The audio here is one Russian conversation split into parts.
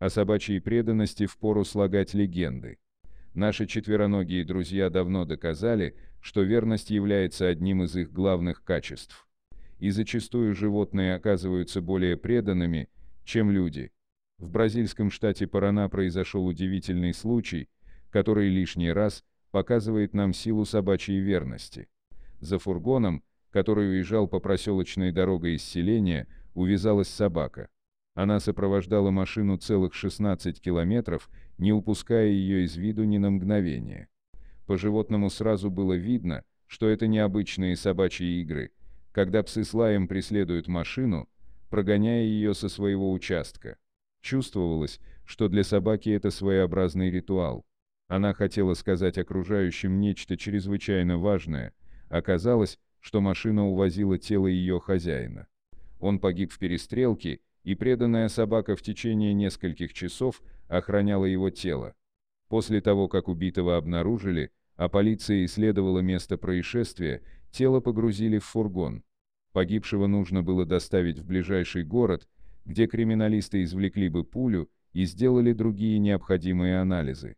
О собачьей преданности впору слагать легенды. Наши четвероногие друзья давно доказали, что верность является одним из их главных качеств. И зачастую животные оказываются более преданными, чем люди. В бразильском штате Парана произошел удивительный случай, который лишний раз показывает нам силу собачьей верности. За фургоном, который уезжал по проселочной дороге из селения, увязалась собака. Она сопровождала машину целых 16 километров, не упуская ее из виду ни на мгновение. По животному сразу было видно, что это необычные собачьи игры, когда псы с лаем преследуют машину, прогоняя ее со своего участка. Чувствовалось, что для собаки это своеобразный ритуал. Она хотела сказать окружающим нечто чрезвычайно важное. Оказалось, что машина увозила тело ее хозяина. Он погиб в перестрелке, и преданная собака в течение нескольких часов охраняла его тело. После того, как убитого обнаружили, а полиция исследовала место происшествия, тело погрузили в фургон. Погибшего нужно было доставить в ближайший город, где криминалисты извлекли бы пулю и сделали другие необходимые анализы.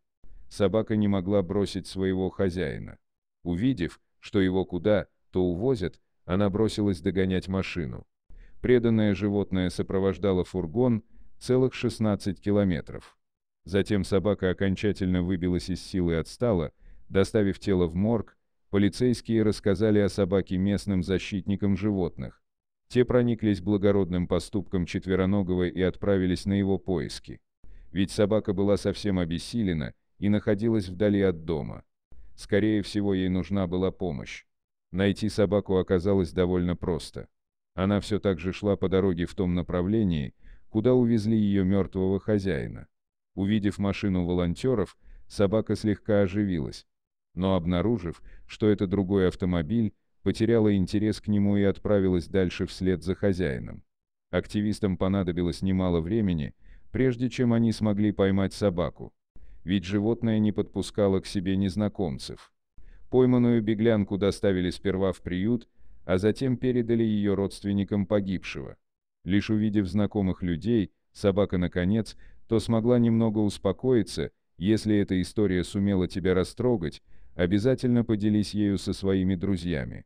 Собака не могла бросить своего хозяина. Увидев, что его куда, то увозят, она бросилась догонять машину преданное животное сопровождало фургон целых 16 километров. Затем собака окончательно выбилась из сил и отстала, доставив тело в морг, полицейские рассказали о собаке местным защитникам животных. Те прониклись благородным поступком четвероногого и отправились на его поиски. Ведь собака была совсем обессилена и находилась вдали от дома. Скорее всего, ей нужна была помощь. Найти собаку оказалось довольно просто. Она все так же шла по дороге в том направлении, куда увезли ее мертвого хозяина. Увидев машину волонтеров, собака слегка оживилась. Но обнаружив, что это другой автомобиль, потеряла интерес к нему и отправилась дальше вслед за хозяином. Активистам понадобилось немало времени, прежде чем они смогли поймать собаку. Ведь животное не подпускало к себе незнакомцев. Пойманную беглянку доставили сперва в приют, а затем передали ее родственникам погибшего. Лишь увидев знакомых людей, собака наконец, то смогла немного успокоиться, если эта история сумела тебя растрогать, обязательно поделись ею со своими друзьями.